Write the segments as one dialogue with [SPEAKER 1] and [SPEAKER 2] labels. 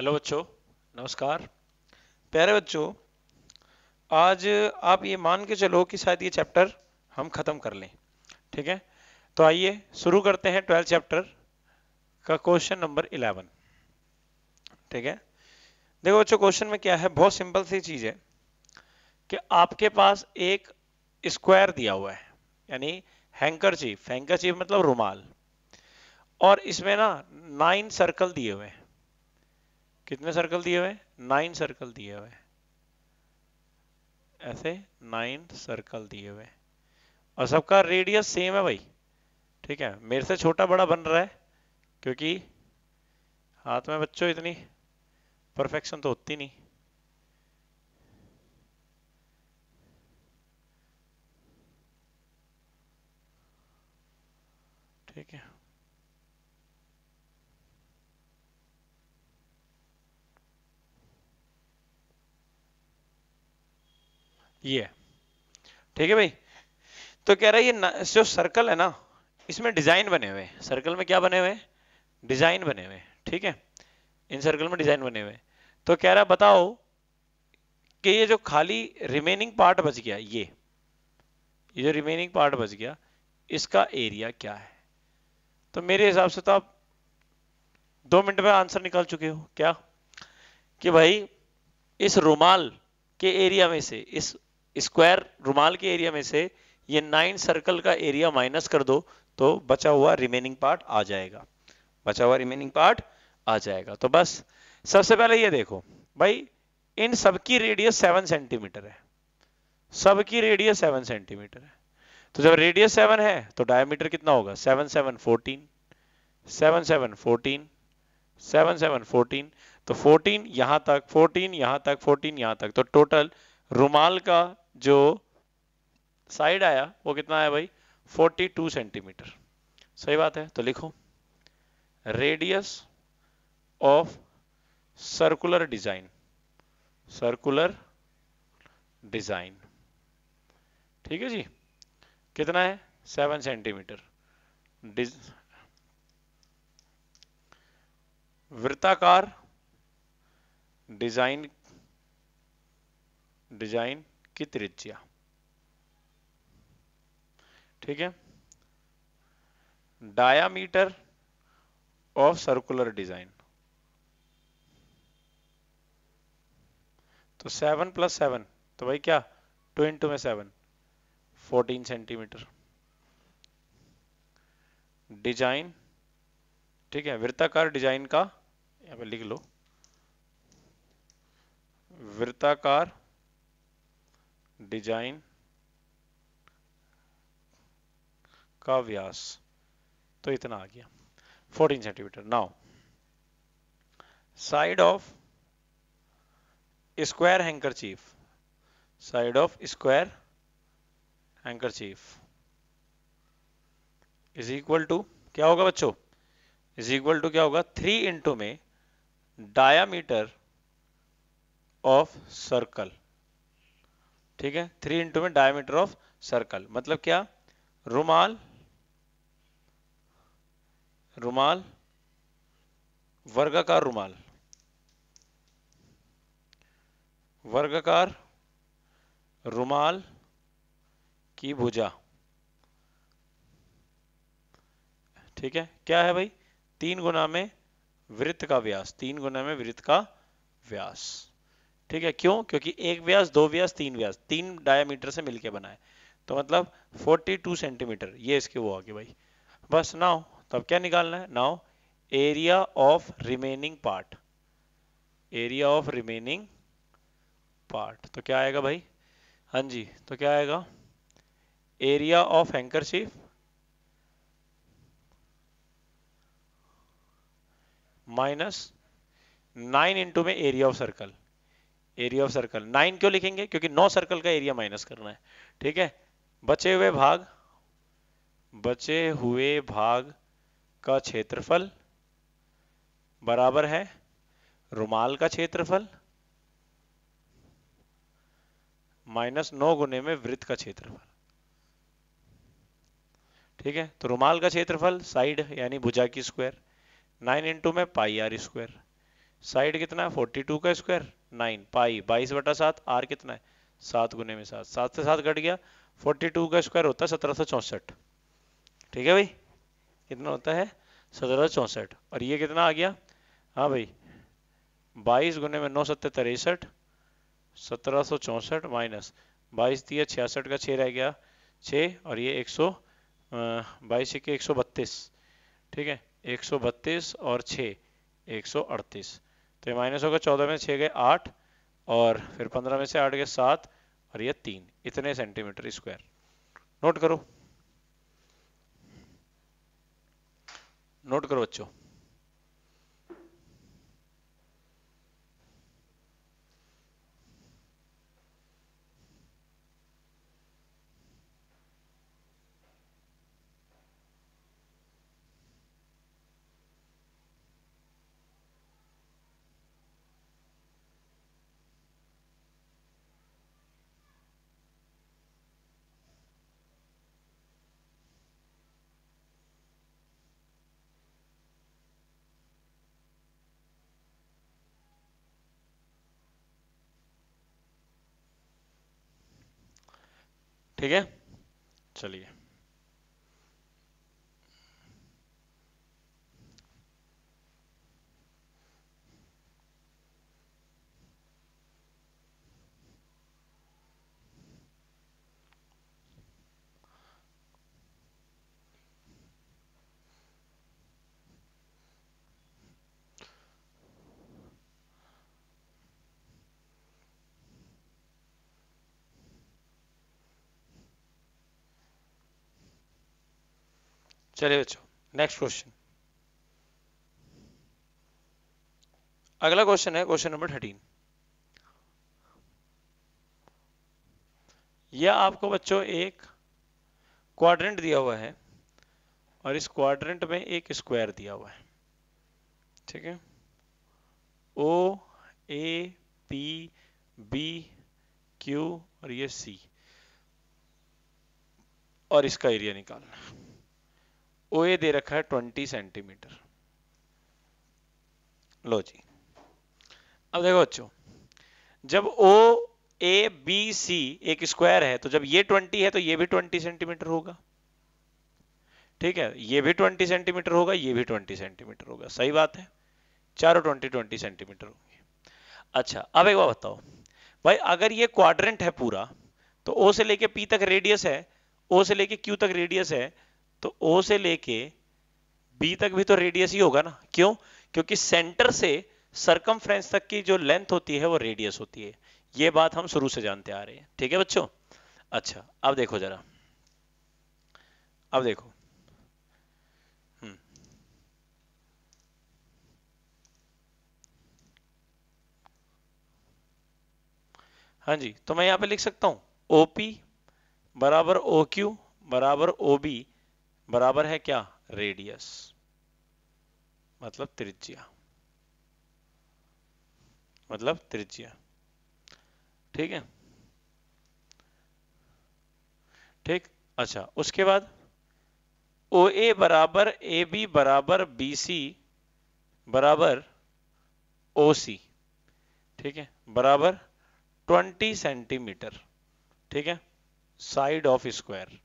[SPEAKER 1] Hello बच्चों नमस्कार प्यारे बच्चों आज आप ये मान के चलो कि शायद ये चैप्टर हम ख़त्म कर लें ठीक है तो आइए शुरू करते हैं ट्वेल्थ चैप्टर का क्वेश्चन नंबर इलेवन ठीक है देखो बच्चों क्वेश्चन में क्या है बहुत सिंपल सी चीज़ है कि आपके पास एक स्क्वायर दिया हुआ है यानी हैंकर चीफ हैंकर चीफ मतलब रुमाल और इसमें ना नाइन सर्कल दिए हुए हैं कितने सर्कल दिए हुए नाइन सर्कल दिए हुए ऐसे नाइन सर्कल दिए हुए और सबका रेडियस सेम है भाई ठीक है मेरे से छोटा बड़ा बन रहा है क्योंकि हाथ में बच्चों इतनी परफेक्शन तो होती नहीं ठीक है ये ठीक है भाई तो कह रहा है ये जो सर्कल है ना इसमें डिजाइन बने हुए सर्कल में क्या बने हुए डिजाइन बने हुए ठीक है इन सर्कल में डिजाइन बने हुए तो कह रहा बताओ कि ये जो खाली रिमेनिंग पार्ट बच गया ये ये जो रिमेनिंग पार्ट बच गया इसका एरिया क्या है तो मेरे हिसाब से तो आप दो मिनट में आंसर निकाल चुके हो क्या कि भाई इस रुमाल के एरिया में से इस स्क्वायर रुमाल के एरिया में से ये नाइन सर्कल का एरिया माइनस कर दो तो बचा हुआ रिमेनिंग पार्ट आ जाएगा बचा हुआ रिमेनिंग पार्ट आ जाएगा तो बस सबसे पहले ये देखो भाई इन सबकी रेडियस सेवन सेंटीमीटर है सबकी रेडियस सेवन सेंटीमीटर है तो जब रेडियस सेवन है तो डायमीटर कितना होगा seven seven fourteen seven seven fourteen seven seven fourteen तो फोर्टीन यहां तक फोर्टीन यहां तक फोर्टीन यहां तक तो टोटल तो रुमाल का जो साइड आया वो कितना आया भाई 42 सेंटीमीटर सही बात है तो लिखो radius of circular design circular design ठीक है जी कितना है सेवन सेंटीमीटर वृत्ताकार डिजाइन डिजाइन की त्रिज्या ठीक है डायामीटर ऑफ सर्कुलर डिजाइन तो सेवन प्लस सेवन तो भाई क्या टू इंटू में सेवन फोर्टीन सेंटीमीटर डिजाइन ठीक है वृत्ताकार डिजाइन का यहां पे लिख लो वृत्ताकार डिजाइन का व्यास तो इतना आ गया 14 centimetre now side of square handkerchief side of square handkerchief is equal to क्या होगा बच्चों इज इक्वल टू क्या होगा थ्री इंटू में डायामीटर ऑफ सर्कल ठीक है थ्री इंटू में डायमीटर ऑफ सर्कल मतलब क्या रुमाल रुमाल वर्गाकार रुमाल वर्गाकार रुमाल की भुजा ठीक है क्या है भाई तीन गुना में वृत्त का व्यास तीन गुना में वृत्त का व्यास ठीक है क्यों क्योंकि एक व्यास दो व्यास तीन व्यास तीन डायमीटर से मिलके बना है तो मतलब 42 सेंटीमीटर ये इसके वो आगे भाई बस नाउ तब क्या निकालना है now area of remaining part area of remaining part तो क्या आएगा भाई हाँ जी तो क्या आएगा area of handkerchief minus nine into में area of circle area of circle nine क्यों लिखेंगे क्योंकि नौ सर्कल का एरिया माइनस करना है ठीक है बचे हुए भाग बचे हुए भाग का क्षेत्रफल बराबर है रुमाल का क्षेत्रफल माइनस नौ गुने में वृत्त का क्षेत्रफल ठीक है तो रुमाल का क्षेत्रफल साइड यानी भुजा की स्क्वायर नाइन इंटू में पाई आर स्क्वायर साइड कितना फोर्टी टू का स्क्वायर नाइन पाई बाईस बटा सात आर कितना है सात गुने में सात सात से सात घट गया फोर्टी टू का स्क्वायर होता है सत्रह सौ चौसठ ठीक है भाई कितना होता है सत्रह सौ चौसठ और ये कितना आ गया हाँ भाई बाईस गुने में नौ सत्तर तिरसठ सत्रह सौ चौसठ माइनस बाईस दिया छियासठ का छः रह गया छः और ये एक सौ बाईस एक सौ बत्तीस ठीक है एक सौ बत्तीस और छः एक सौ अड़तीस तो ये माइनस होगा चौदह में छः गए आठ और फिर पंद्रह में से आठ गए सात और ये तीन इतने सेंटीमीटर स्क्वायर नोट करो नोट करो बच्चों ठीक है चलिए चलिए बच्चों नेक्स्ट क्वेश्चन अगला क्वेश्चन है क्वेश्चन नंबर थर्टीन यह आपको बच्चों एक क्वाड्रेंट दिया हुआ है और इस क्वाड्रेंट में एक स्क्वायर दिया हुआ है ठीक है O A P B Q और ये सी और इसका एरिया निकालना है ओ ए दे रखा है ट्वेंटी सेंटीमीटर लो जी अब देखो बच्चों जब ओ ए बी सी एक स्क्वायर है तो जब ये 20 है तो ये भी 20 सेंटीमीटर होगा ठीक है ये भी 20 सेंटीमीटर होगा ये भी 20 सेंटीमीटर होगा सही बात है चारों 20 20 सेंटीमीटर होंगे अच्छा अब एक बार बताओ भाई अगर ये क्वाड्रेंट है पूरा तो ओ से लेके पी तक रेडियस है ओ से लेके क्यू तक रेडियस है तो ओ से लेके बी तक भी तो रेडियस ही होगा ना क्यों क्योंकि सेंटर से सरकम तक की जो लेंथ होती है वो रेडियस होती है ये बात हम शुरू से जानते आ रहे हैं ठीक है बच्चों अच्छा अब देखो जरा अब देखो हम्म। हाँ जी तो मैं यहां पे लिख सकता हूं ओपी बराबर ओ क्यू बराबर ओ बी बराबर है क्या रेडियस मतलब त्रिज्या मतलब त्रिज्या ठीक है ठीक अच्छा उसके बाद ओ ए बराबर ए बी बराबर बी सी बराबर ओ सी ठीक है बराबर 20 सेंटीमीटर ठीक है side of square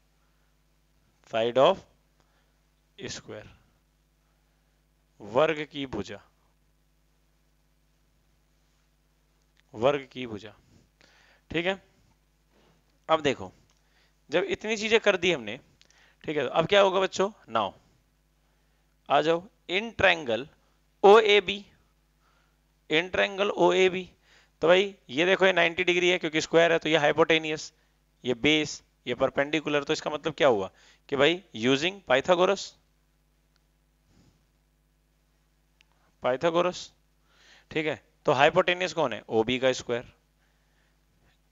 [SPEAKER 1] side of square वर्ग की भुजा वर्ग की भुजा ठीक है अब देखो जब इतनी चीजें कर दी हमने ठीक है तो अब क्या होगा बच्चों नाउ आ जाओ in triangle O A B in triangle O A B तो भाई ये देखो ये 90 डिग्री है क्योंकि स्क्वायर है तो ये हाइपोटेनियस ये बेस ये परपेंडिकुलर तो इसका मतलब क्या हुआ कि भाई यूजिंग पाइथागोरस पाइथागोरस ठीक है तो हाइपोटेनियस कौन है ओ बी का स्क्वायर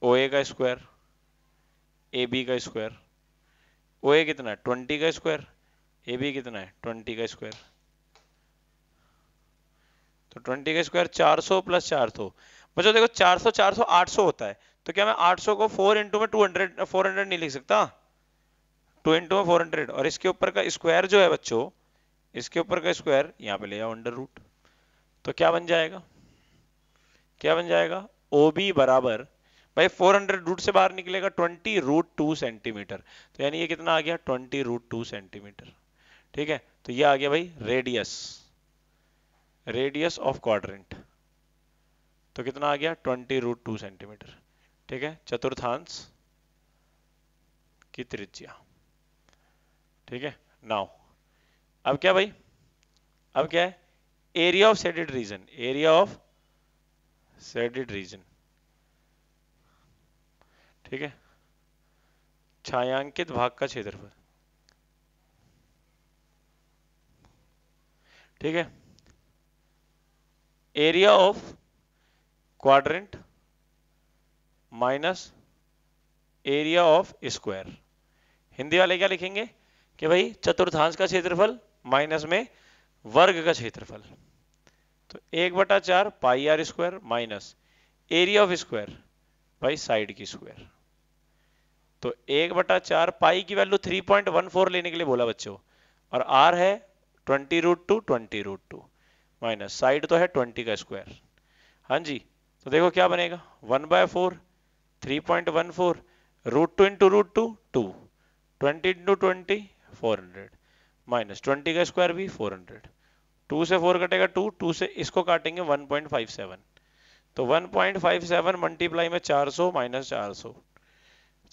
[SPEAKER 1] ओ ए का स्क्वायर ए बी का स्क्वायर ओ ए कितना है 20 का स्क्वायर ए बी कितना है 20 का स्क्वायर तो 20 का स्क्वायर 400 सौ प्लस चार सौ बच्चों देखो 400 400 800 सौ होता है तो क्या मैं 800 को 4 इंटू में 200 400 नहीं लिख सकता 2 इंटू में 400 और इसके ऊपर का स्क्वायर जो है बच्चों इसके ऊपर का स्क्वायर यहाँ पे ले जाओ अंडर रूट तो क्या बन जाएगा क्या बन जाएगा ओ बी बराबर भाई 400 रूट से बाहर निकलेगा 20 रूट टू सेंटीमीटर तो यानी ये कितना आ गया 20 रूट टू सेंटीमीटर ठीक है तो ये आ गया भाई रेडियस रेडियस ऑफ क्वाड्रेंट तो कितना आ गया 20 रूट टू सेंटीमीटर ठीक है चतुर्थांश की त्रिज्या ठीक है नाउ अब क्या भाई अब क्या है area of shaded region area of shaded region ठीक है छायांकित भाग का क्षेत्रफल ठीक है area of quadrant minus area of square Hindi वाले क्या लिखेंगे कि भाई चतुर्थांश का क्षेत्रफल माइनस में वर्ग का क्षेत्रफल तो एक बटा चार pi r square minus area of square by side की स्क्वायर तो एक बटा चार पाई की वैल्यू 3.14 लेने के लिए बोला बच्चों और आर है twenty root two twenty root two minus side तो है 20 का स्क्वायर हाँ जी तो देखो क्या बनेगा 1 by four three point one four root two into root two two twenty into twenty four hundred minus twenty का स्क्वायर भी फोर हंड्रेड टू से फोर कटेगा टू टू से इसको काटेंगे वन पॉइंट फाइव सेवन तो one point five seven multiply में चार सौ माइनस चार सौ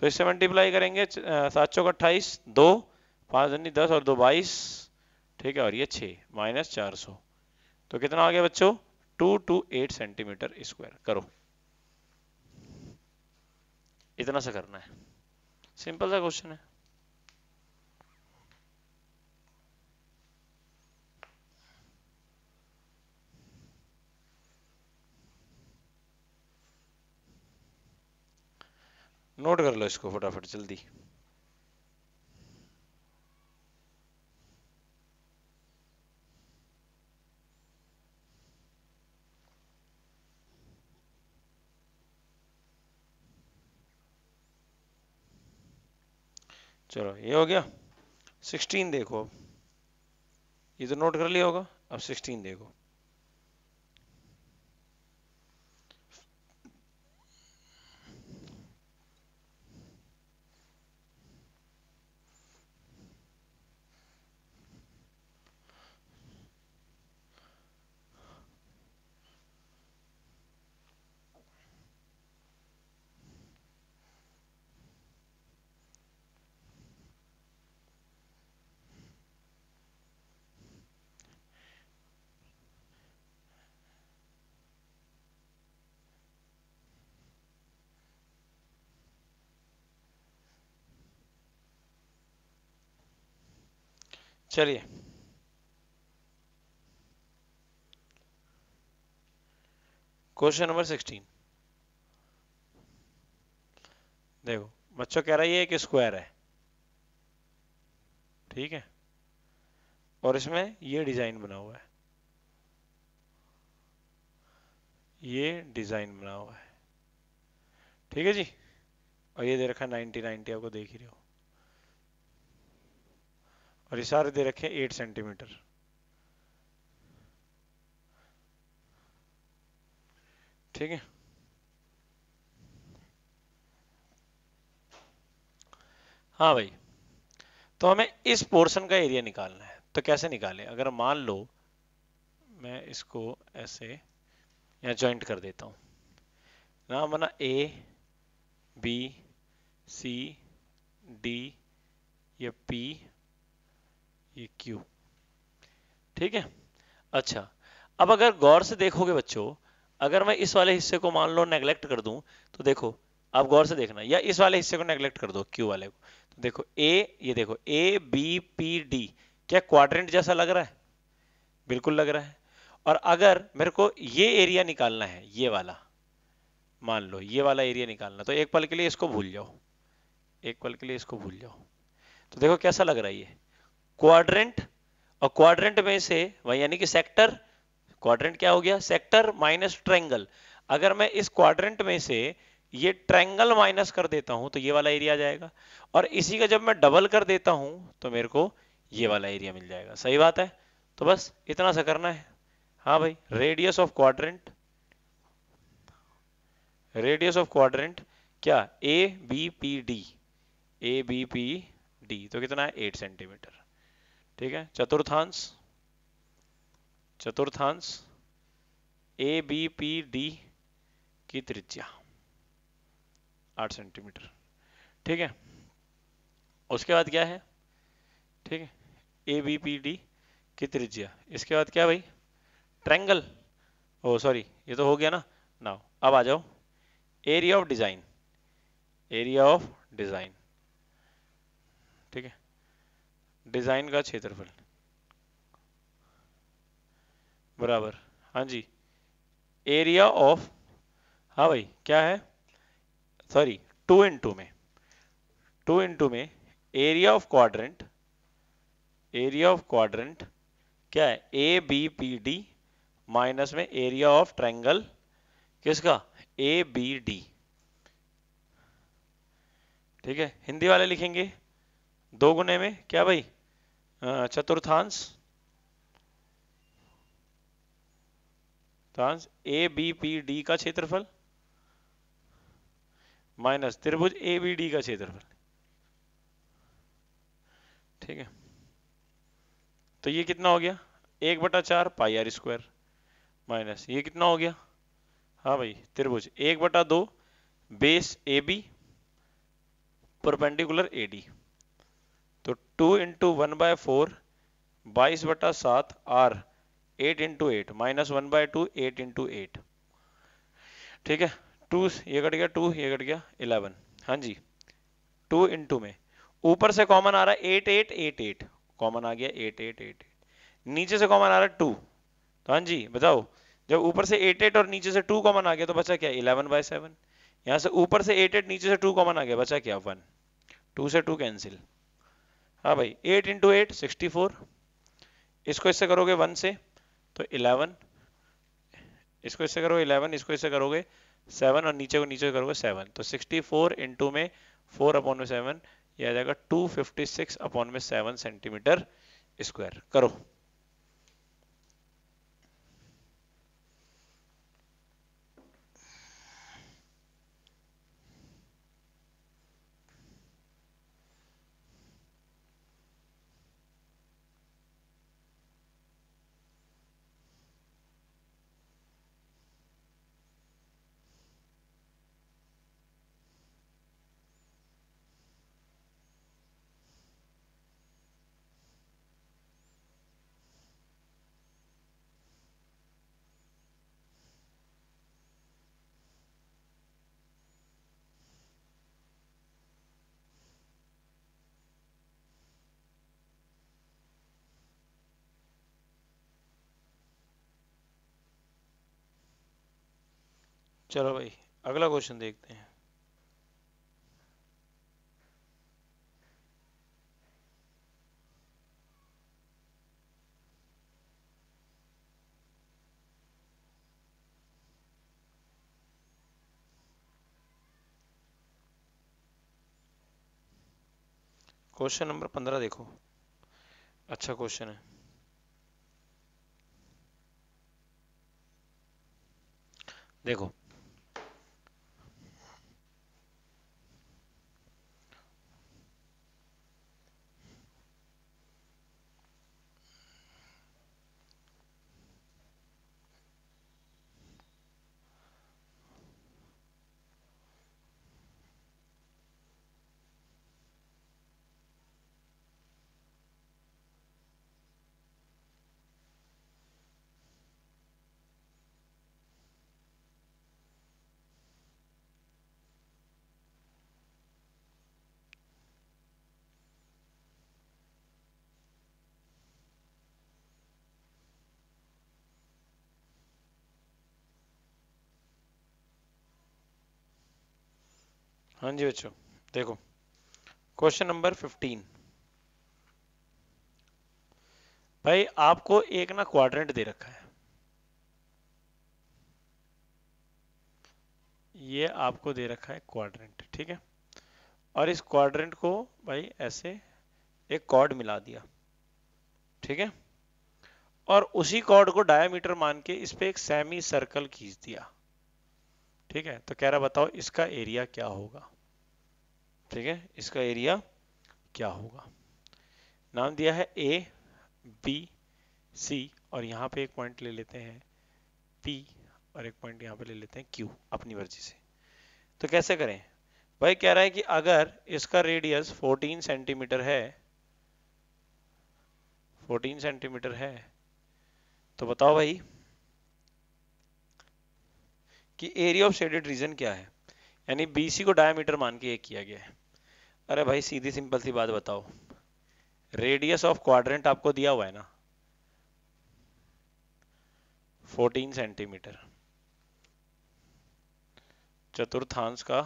[SPEAKER 1] तो इससे मल्टीप्लाई करेंगे सात सौ अट्ठाईस दो पाँच धनी दस और दो बाईस ठीक है और ये छः माइनस चार सौ तो कितना आ गया बच्चों two two eight centimetre square करो इतना सा करना है सिंपल सा क्वेश्चन है नोट कर लो इसको फटाफट जल्दी चलो ये हो गया सिक्सटीन देखो अब ये तो नोट कर लिया होगा अब सिक्सटीन देखो चलिए क्वेश्चन नंबर सिक्सटीन देखो बच्चों कह रहा है ये एक स्क्वायर है ठीक है और इसमें ये डिजाइन बना हुआ है ये डिजाइन बना हुआ है ठीक है जी और ये दे रखा है नाइनटी नाइनटी आपको देख ही रहे हो और ये सारे दे रखे एट सेंटीमीटर ठीक है हाँ भाई तो हमें इस पोर्शन का एरिया निकालना है तो कैसे निकाले अगर मान लो मैं इसको ऐसे यहाँ ज्वाइंट कर देता हूँ नाम बना ए बी सी डी या पी ये क्यू ठीक है अच्छा अब अगर गौर से देखोगे बच्चों अगर मैं इस वाले हिस्से को मान लो नेग्लेक्ट कर दूं तो देखो आप गौर से देखना या इस वाले हिस्से को नेग्लेक्ट कर दो Q वाले को तो देखो A ये देखो A B P D क्या क्वाड्रेंट जैसा लग रहा है बिल्कुल लग रहा है और अगर मेरे को ये एरिया निकालना है ये वाला मान लो ये वाला एरिया निकालना तो एक पल के लिए इसको भूल जाओ एक पल के लिए इसको भूल जाओ तो देखो कैसा लग रहा है ये क्वाड्रेंट और क्वाड्रेंट में से वही यानी कि सेक्टर क्वाड्रेंट क्या हो गया सेक्टर माइनस ट्रैंगल अगर मैं इस क्वाड्रेंट में से ये ट्रैंगल माइनस कर देता हूं तो ये वाला एरिया आ जाएगा और इसी का जब मैं डबल कर देता हूं तो मेरे को ये वाला एरिया मिल जाएगा सही बात है तो बस इतना सा करना है हाँ भाई radius of quadrant radius of quadrant क्या A B P D A B P D तो कितना है एट सेंटीमीटर ठीक है चतुर्थांश चतुर्थांश ए बी पी डी की त्रिज्या आठ सेंटीमीटर ठीक है उसके बाद क्या है ठीक है ए बी पी डी की त्रिज्या इसके बाद क्या भाई ट्रैंगल ओ सॉरी ये तो हो गया ना ना अब आ जाओ area of design area of design ठीक है डिज़ाइन का क्षेत्रफल बराबर हाँ जी एरिया ऑफ हाँ भाई क्या है सॉरी टू इंटू में टू इंटू में area of quadrant area of quadrant क्या है A B P D minus में एरिया ऑफ ट्रैंगल किसका ए बी डी ठीक है हिंदी वाले लिखेंगे दो गुने में क्या भाई चतुर्थांश चतुर्थांश ए बी पी डी का क्षेत्रफल माइनस त्रिभुज ए बी डी का क्षेत्रफल ठीक है तो ये कितना हो गया एक बटा चार पाई आर स्क्वायर माइनस ये कितना हो गया हाँ भाई त्रिभुज एक बटा दो base A B perpendicular A D तो two into one by four बाईस बटा सात r eight into eight minus one by two eight into eight ठीक है टू ये कट गया टू ये कट गया इलेवन हाँ जी टू इंटू में ऊपर से कॉमन आ रहा है eight eight eight eight common आ गया एट एट एट नीचे से कॉमन आ रहा है टू तो हाँ जी बताओ जब ऊपर से एट एट और नीचे से टू कॉमन आ गया तो बचा क्या इलेवन बाय सेवन यहाँ से ऊपर से एट एट नीचे से टू कॉमन आ गया बचा क्या वन टू से टू कैंसिल हाँ भाई eight into eight sixty four इसको इससे करोगे वन से तो इलेवन इसको इससे करोगे इलेवन इसको इससे करोगे सेवन और नीचे को नीचे करोगे सेवन तो सिक्सटी फोर इंटू में फोर अपॉन में सेवन यह आ जाएगा टू फिफ्टी सिक्स अपॉन में सेवन सेंटीमीटर स्क्वायर करो चलो भाई अगला क्वेश्चन देखते हैं क्वेश्चन नंबर पंद्रह देखो अच्छा क्वेश्चन है देखो हाँ जी बच्चों देखो क्वेश्चन नंबर फिफ्टीन भाई आपको एक ना क्वाड्रेंट दे रखा है ये आपको दे रखा है क्वाड्रेंट ठीक है और इस क्वाड्रेंट को भाई ऐसे एक कॉर्ड मिला दिया ठीक है और उसी कॉर्ड को डायमीटर मान के इस पे एक सेमी सर्कल खींच दिया ठीक है तो कह रहा बताओ इसका एरिया क्या होगा ठीक है इसका एरिया क्या होगा नाम दिया है ए बी सी और यहाँ पे एक पॉइंट ले लेते हैं पी और एक पॉइंट यहाँ पे ले लेते हैं क्यू अपनी मर्जी से तो कैसे करें भाई कह रहा है कि अगर इसका रेडियस 14 सेंटीमीटर है 14 सेंटीमीटर है तो बताओ भाई कि एरिया ऑफ शेडेड रीजन क्या है यानी बीसी को डायमीटर मान के एक किया गया है अरे भाई सीधी सिंपल सी बात बताओ रेडियस ऑफ क्वाड्रेंट आपको दिया हुआ है ना 14 सेंटीमीटर चतुर्थांश का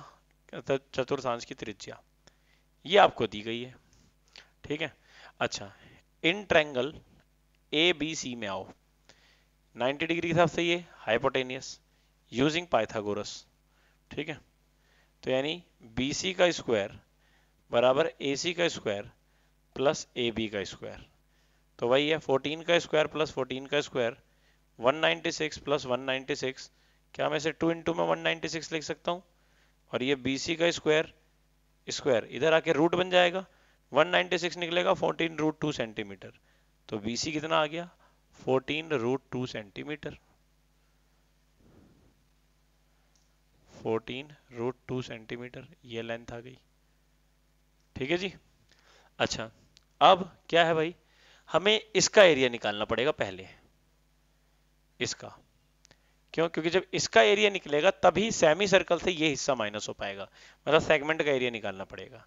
[SPEAKER 1] चतुर्थांश की त्रिज्या ये आपको दी गई है ठीक है अच्छा इन ट्रेंगल ए बी सी में आओ 90 डिग्री के हिसाब से ये हाइपोटेनियस यूजिंग पाइथागोरस ठीक है तो यानी बी सी का स्क्वायर बराबर ए सी का स्क्वायर प्लस ए बी का स्क्वायर तो वही है 14 का स्क्वायर प्लस 14 का स्क्वायर 196 प्लस 196 क्या मैं इसे टू इंटू में 196 लिख सकता हूँ और ये बी सी का स्क्वायर स्क्वायर इधर आके रूट बन जाएगा 196 निकलेगा 14 रूट टू सेंटीमीटर तो बी सी कितना आ गया 14 root two centimetre fourteen root two centimetre ये लेंथ आ गई ठीक है जी अच्छा अब क्या है भाई हमें इसका एरिया निकालना पड़ेगा पहले इसका क्यों क्योंकि जब इसका एरिया निकलेगा तभी सेमी सर्कल से ये हिस्सा माइनस हो पाएगा मतलब सेगमेंट का एरिया निकालना पड़ेगा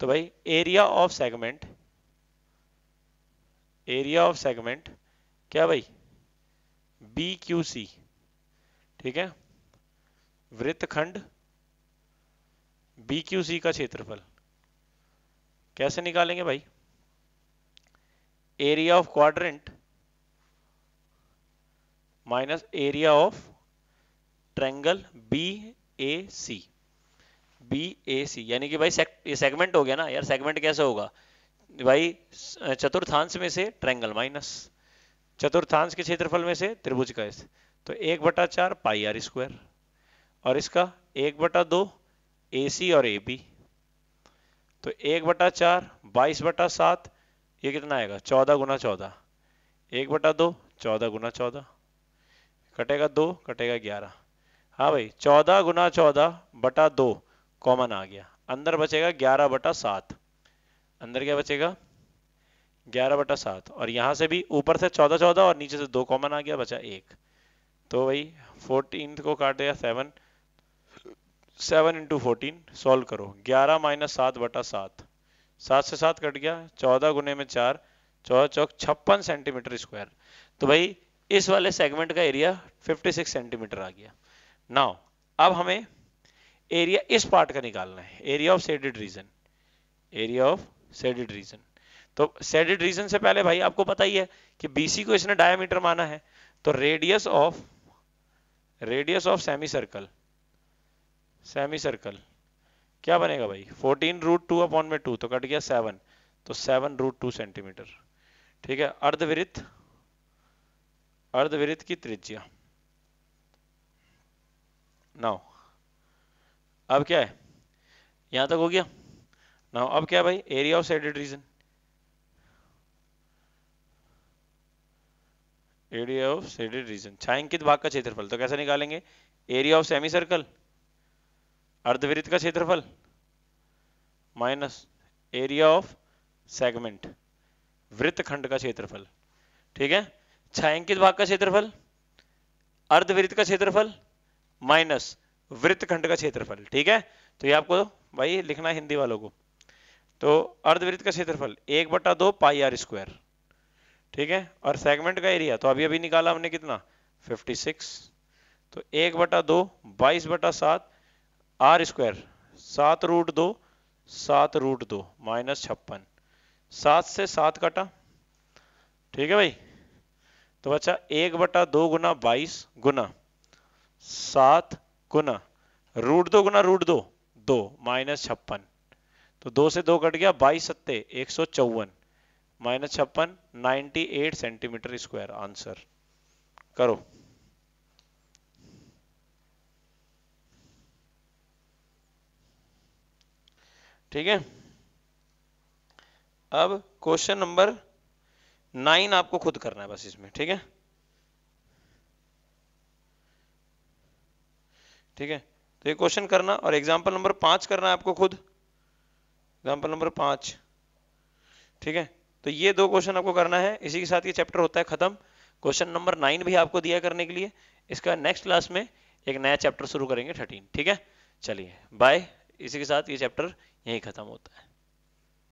[SPEAKER 1] तो भाई area of segment area of segment क्या भाई बी क्यू सी ठीक है वृत्तखंड BQC का क्षेत्रफल कैसे निकालेंगे भाई area of quadrant minus area of triangle B A C B A C यानी कि भाई ये सेगमेंट हो गया ना यार सेगमेंट कैसे होगा भाई चतुर्थांश में से ट्रेंगल माइनस चतुर्थांश के क्षेत्रफल में से त्रिभुज का तो एक बटा चार पाई आर स्क्वायर और इसका एक बटा दो ए सी और ए बी तो एक बटा चार बाईस बटा सात ये कितना आएगा चौदह गुना चौदह एक बटा दो चौदह गुना चौदह कटेगा दो कटेगा ग्यारह हाँ भाई चौदह गुना चौदह बटा दो कॉमन आ गया अंदर बचेगा ग्यारह बटा सात अंदर क्या बचेगा ग्यारह बटा सात और यहां से भी ऊपर से चौदह चौदह और नीचे से दो कॉमन आ गया बचा एक तो भाई फोर्टीन को काट दिया seven seven into fourteen solve करो ग्यारह माइनस सात बटा सात सात से सात कट गया चौदह गुने में चार चौदह चौक छप्पन सेंटीमीटर स्क्वायर तो भाई इस वाले सेगमेंट का एरिया 56 सेंटीमीटर आ गया नाउ अब हमें एरिया इस पार्ट का निकालना है area of shaded region area of shaded region तो सेडेड रीजन से पहले भाई आपको पता ही है कि बीसी को इसने डायमीटर माना है तो radius of radius of semi circle semi circle क्या बनेगा भाई 14 रूट टू अपॉन में टू तो कट गया सेवन तो सेवन रूट टू सेंटीमीटर ठीक है अर्धविरित अर्धविरित की त्रिज्या नाउ अब क्या है यहां तक हो गया नाउ अब क्या भाई area of shaded region area of shaded region छायांकित भाग का क्षेत्रफल तो कैसे निकालेंगे एरिया ऑफ सेमी सर्कल अर्धवृत्त का क्षेत्रफल माइनस एरिया ऑफ सेगमेंट वृत्त खंड का क्षेत्रफल ठीक है छायांकित भाग का क्षेत्रफल अर्धवृत्त का क्षेत्रफल माइनस वृत्त खंड का क्षेत्रफल ठीक है तो ये आपको भाई लिखना है हिंदी वालों को तो अर्धवृत्त का क्षेत्रफल एक बटा दो पाई आर स्क्वायर ठीक है और सेगमेंट का एरिया तो अभी अभी निकाला हमने कितना 56 तो एक बटा दो बाईस बटा सात आर स्क्वायर सात रूट दो सात रूट दो माइनस छप्पन सात से सात काटा ठीक है भाई तो बच्चा एक बटा दो गुना बाईस गुना सात गुना रूट दो गुना रूट दो दो माइनस छप्पन तो दो से दो कट गया बाईस सत्ते एक सौ चौवन माइनस छप्पन ninety eight centimetre square answer करो ठीक है अब क्वेश्चन नंबर नाइन आपको खुद करना है बस इसमें ठीक है ठीक है तो ये क्वेश्चन करना और एग्जाम्पल नंबर पांच करना है आपको खुद एग्जाम्पल नंबर पांच ठीक है तो ये दो क्वेश्चन आपको करना है इसी के साथ ये चैप्टर होता है खत्म क्वेश्चन नंबर नाइन भी आपको दिया करने के लिए इसका नेक्स्ट क्लास में एक नया चैप्टर शुरू करेंगे थर्टीन ठीक है चलिए बाय इसी के साथ ये चैप्टर यही ख़त्म होता है